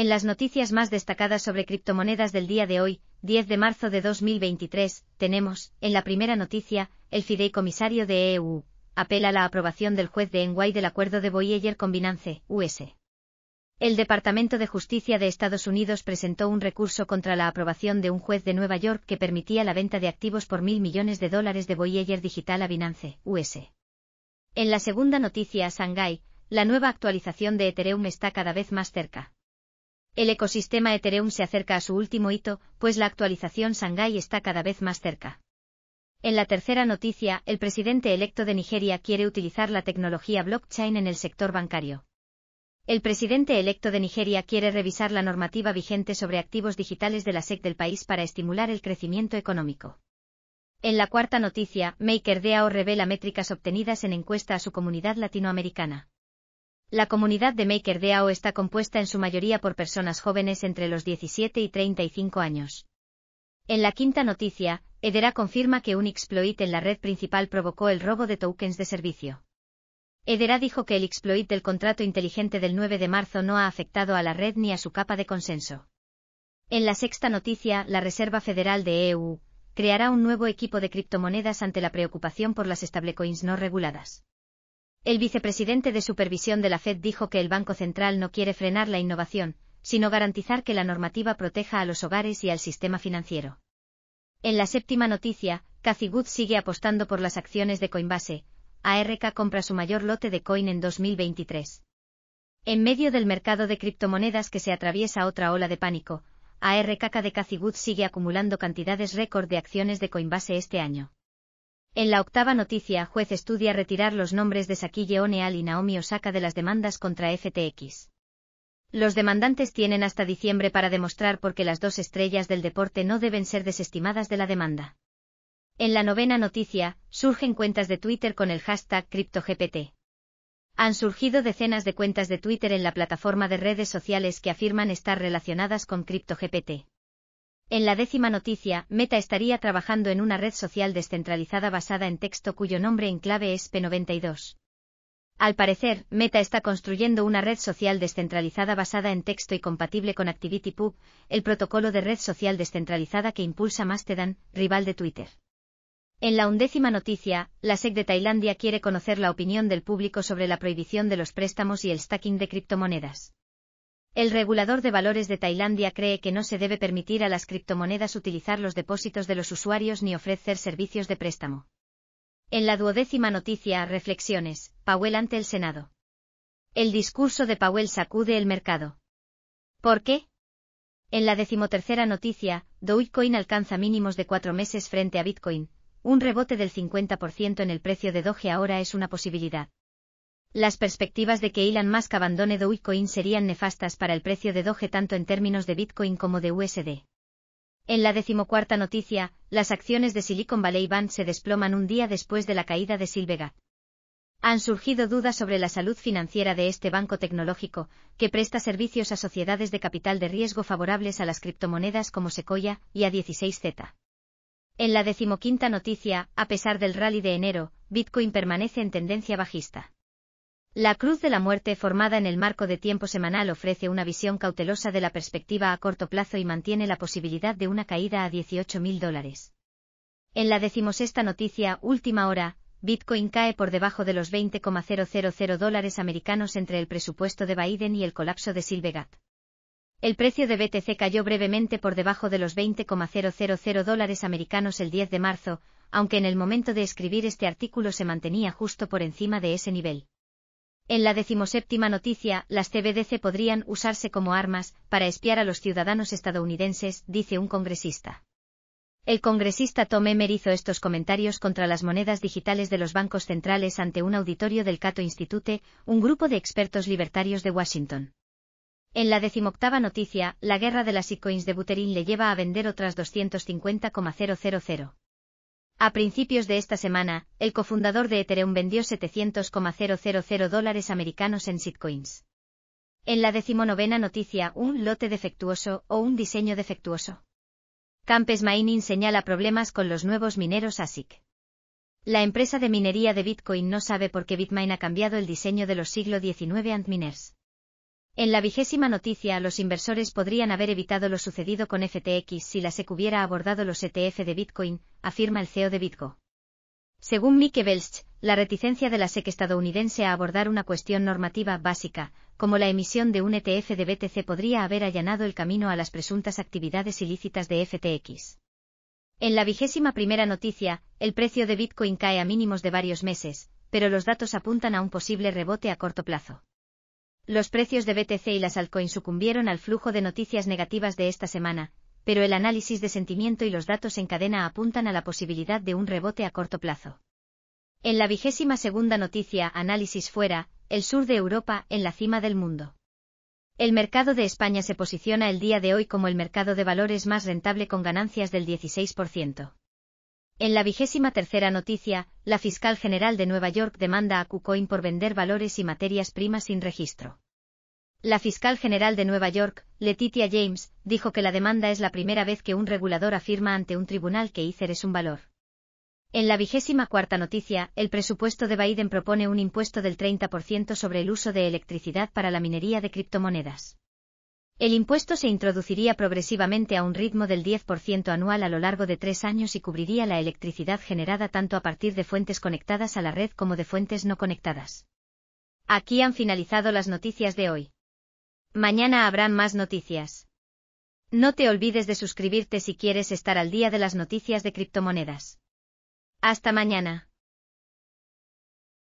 En las noticias más destacadas sobre criptomonedas del día de hoy, 10 de marzo de 2023, tenemos, en la primera noticia, el fideicomisario de EU, apela a la aprobación del juez de Enguay del acuerdo de Voyager con Binance, US. El Departamento de Justicia de Estados Unidos presentó un recurso contra la aprobación de un juez de Nueva York que permitía la venta de activos por mil millones de dólares de Voyager Digital a Binance, US. En la segunda noticia, Shanghai, la nueva actualización de Ethereum está cada vez más cerca. El ecosistema Ethereum se acerca a su último hito, pues la actualización Shanghai está cada vez más cerca. En la tercera noticia, el presidente electo de Nigeria quiere utilizar la tecnología blockchain en el sector bancario. El presidente electo de Nigeria quiere revisar la normativa vigente sobre activos digitales de la SEC del país para estimular el crecimiento económico. En la cuarta noticia, MakerDAO revela métricas obtenidas en encuesta a su comunidad latinoamericana. La comunidad de MakerDAO está compuesta en su mayoría por personas jóvenes entre los 17 y 35 años. En la quinta noticia, Edera confirma que un exploit en la red principal provocó el robo de tokens de servicio. Edera dijo que el exploit del contrato inteligente del 9 de marzo no ha afectado a la red ni a su capa de consenso. En la sexta noticia, la Reserva Federal de EU creará un nuevo equipo de criptomonedas ante la preocupación por las stablecoins no reguladas. El vicepresidente de supervisión de la Fed dijo que el Banco Central no quiere frenar la innovación, sino garantizar que la normativa proteja a los hogares y al sistema financiero. En la séptima noticia, Cathy sigue apostando por las acciones de Coinbase. ARK compra su mayor lote de coin en 2023. En medio del mercado de criptomonedas que se atraviesa otra ola de pánico, ARKK de Cathy sigue acumulando cantidades récord de acciones de Coinbase este año. En la octava noticia, juez estudia retirar los nombres de Saquille O'Neal y Naomi Osaka de las demandas contra FTX. Los demandantes tienen hasta diciembre para demostrar por qué las dos estrellas del deporte no deben ser desestimadas de la demanda. En la novena noticia, surgen cuentas de Twitter con el hashtag CryptoGPT. Han surgido decenas de cuentas de Twitter en la plataforma de redes sociales que afirman estar relacionadas con CryptoGPT. En la décima noticia, Meta estaría trabajando en una red social descentralizada basada en texto cuyo nombre en clave es P92. Al parecer, Meta está construyendo una red social descentralizada basada en texto y compatible con ActivityPub, el protocolo de red social descentralizada que impulsa Mastodon, rival de Twitter. En la undécima noticia, la SEC de Tailandia quiere conocer la opinión del público sobre la prohibición de los préstamos y el stacking de criptomonedas. El regulador de valores de Tailandia cree que no se debe permitir a las criptomonedas utilizar los depósitos de los usuarios ni ofrecer servicios de préstamo. En la duodécima noticia, reflexiones, Powell ante el Senado. El discurso de Powell sacude el mercado. ¿Por qué? En la decimotercera noticia, Dogecoin alcanza mínimos de cuatro meses frente a Bitcoin. Un rebote del 50% en el precio de Doge ahora es una posibilidad. Las perspectivas de que Elon Musk abandone Dogecoin serían nefastas para el precio de Doge tanto en términos de Bitcoin como de USD. En la decimocuarta noticia, las acciones de Silicon Valley Bank se desploman un día después de la caída de Silvegat. Han surgido dudas sobre la salud financiera de este banco tecnológico, que presta servicios a sociedades de capital de riesgo favorables a las criptomonedas como Sequoia y A16Z. En la decimoquinta noticia, a pesar del rally de enero, Bitcoin permanece en tendencia bajista. La Cruz de la Muerte formada en el marco de tiempo semanal ofrece una visión cautelosa de la perspectiva a corto plazo y mantiene la posibilidad de una caída a 18.000 dólares. En la decimosexta noticia, última hora, Bitcoin cae por debajo de los 20,000 dólares americanos entre el presupuesto de Biden y el colapso de Silvegat. El precio de BTC cayó brevemente por debajo de los 20,000 dólares americanos el 10 de marzo, aunque en el momento de escribir este artículo se mantenía justo por encima de ese nivel. En la decimoséptima noticia, las CBDC podrían usarse como armas para espiar a los ciudadanos estadounidenses, dice un congresista. El congresista Tom Emer hizo estos comentarios contra las monedas digitales de los bancos centrales ante un auditorio del Cato Institute, un grupo de expertos libertarios de Washington. En la decimoctava noticia, la guerra de las ecoins de Buterin le lleva a vender otras 250,000 a principios de esta semana, el cofundador de Ethereum vendió 700,000 dólares americanos en Sitcoins. En la decimonovena noticia, un lote defectuoso o un diseño defectuoso. Campes Mining señala problemas con los nuevos mineros ASIC. La empresa de minería de Bitcoin no sabe por qué Bitmain ha cambiado el diseño de los siglo XIX Antminers. En la vigésima noticia, los inversores podrían haber evitado lo sucedido con FTX si la SEC hubiera abordado los ETF de Bitcoin, afirma el CEO de Bitgo. Según Mike Belch, la reticencia de la SEC estadounidense a abordar una cuestión normativa básica, como la emisión de un ETF de BTC, podría haber allanado el camino a las presuntas actividades ilícitas de FTX. En la vigésima primera noticia, el precio de Bitcoin cae a mínimos de varios meses, pero los datos apuntan a un posible rebote a corto plazo. Los precios de BTC y las altcoins sucumbieron al flujo de noticias negativas de esta semana, pero el análisis de sentimiento y los datos en cadena apuntan a la posibilidad de un rebote a corto plazo. En la vigésima segunda noticia, análisis fuera, el sur de Europa en la cima del mundo. El mercado de España se posiciona el día de hoy como el mercado de valores más rentable con ganancias del 16%. En la vigésima tercera noticia, la fiscal general de Nueva York demanda a KuCoin por vender valores y materias primas sin registro. La fiscal general de Nueva York, Letitia James, dijo que la demanda es la primera vez que un regulador afirma ante un tribunal que Ether es un valor. En la vigésima cuarta noticia, el presupuesto de Biden propone un impuesto del 30% sobre el uso de electricidad para la minería de criptomonedas. El impuesto se introduciría progresivamente a un ritmo del 10% anual a lo largo de tres años y cubriría la electricidad generada tanto a partir de fuentes conectadas a la red como de fuentes no conectadas. Aquí han finalizado las noticias de hoy. Mañana habrán más noticias. No te olvides de suscribirte si quieres estar al día de las noticias de criptomonedas. Hasta mañana.